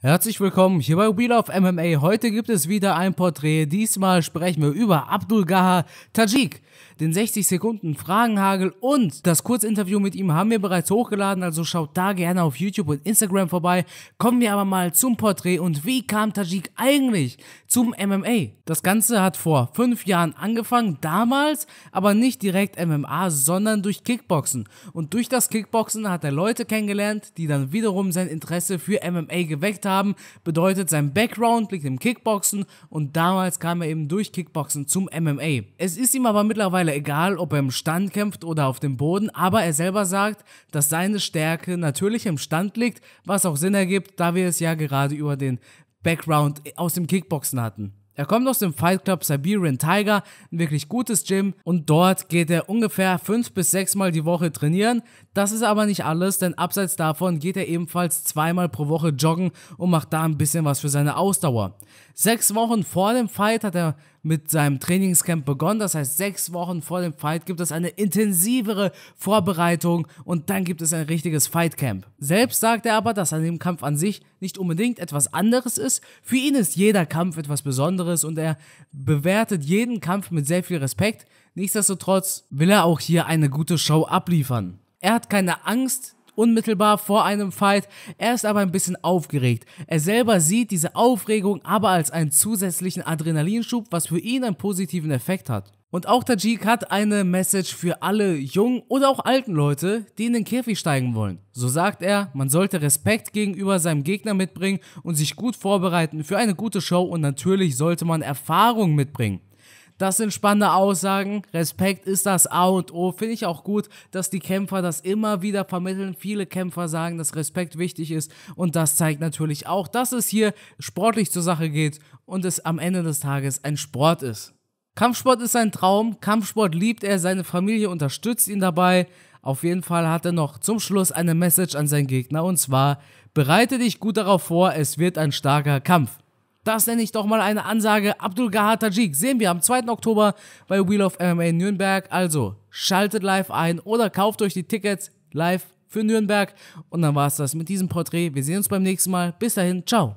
Herzlich willkommen hier bei Wheel of MMA. Heute gibt es wieder ein Porträt. Diesmal sprechen wir über Abdul Gaha Tajik. Den 60 Sekunden Fragenhagel und das Kurzinterview mit ihm haben wir bereits hochgeladen, also schaut da gerne auf YouTube und Instagram vorbei. Kommen wir aber mal zum Porträt und wie kam Tajik eigentlich zum MMA? Das Ganze hat vor fünf Jahren angefangen, damals aber nicht direkt MMA, sondern durch Kickboxen. Und durch das Kickboxen hat er Leute kennengelernt, die dann wiederum sein Interesse für MMA geweckt haben haben, bedeutet, sein Background liegt im Kickboxen und damals kam er eben durch Kickboxen zum MMA. Es ist ihm aber mittlerweile egal, ob er im Stand kämpft oder auf dem Boden, aber er selber sagt, dass seine Stärke natürlich im Stand liegt, was auch Sinn ergibt, da wir es ja gerade über den Background aus dem Kickboxen hatten. Er kommt aus dem Fight Club Siberian Tiger, ein wirklich gutes Gym und dort geht er ungefähr 5 bis sechs Mal die Woche trainieren. Das ist aber nicht alles, denn abseits davon geht er ebenfalls zweimal pro Woche joggen und macht da ein bisschen was für seine Ausdauer. Sechs Wochen vor dem Fight hat er mit seinem Trainingscamp begonnen. Das heißt, sechs Wochen vor dem Fight gibt es eine intensivere Vorbereitung und dann gibt es ein richtiges Fightcamp. Selbst sagt er aber, dass an dem Kampf an sich nicht unbedingt etwas anderes ist. Für ihn ist jeder Kampf etwas Besonderes und er bewertet jeden Kampf mit sehr viel Respekt. Nichtsdestotrotz will er auch hier eine gute Show abliefern. Er hat keine Angst, unmittelbar vor einem Fight. Er ist aber ein bisschen aufgeregt. Er selber sieht diese Aufregung aber als einen zusätzlichen Adrenalinschub, was für ihn einen positiven Effekt hat. Und auch Tajik hat eine Message für alle jungen oder auch alten Leute, die in den Käfig steigen wollen. So sagt er, man sollte Respekt gegenüber seinem Gegner mitbringen und sich gut vorbereiten für eine gute Show und natürlich sollte man Erfahrung mitbringen. Das sind spannende Aussagen. Respekt ist das A und O. Finde ich auch gut, dass die Kämpfer das immer wieder vermitteln. Viele Kämpfer sagen, dass Respekt wichtig ist. Und das zeigt natürlich auch, dass es hier sportlich zur Sache geht und es am Ende des Tages ein Sport ist. Kampfsport ist sein Traum. Kampfsport liebt er. Seine Familie unterstützt ihn dabei. Auf jeden Fall hat er noch zum Schluss eine Message an seinen Gegner und zwar, bereite dich gut darauf vor, es wird ein starker Kampf. Das nenne ich doch mal eine Ansage. Abdul Gahar Tajik sehen wir am 2. Oktober bei Wheel of MMA Nürnberg. Also schaltet live ein oder kauft euch die Tickets live für Nürnberg. Und dann war es das mit diesem Porträt. Wir sehen uns beim nächsten Mal. Bis dahin, ciao.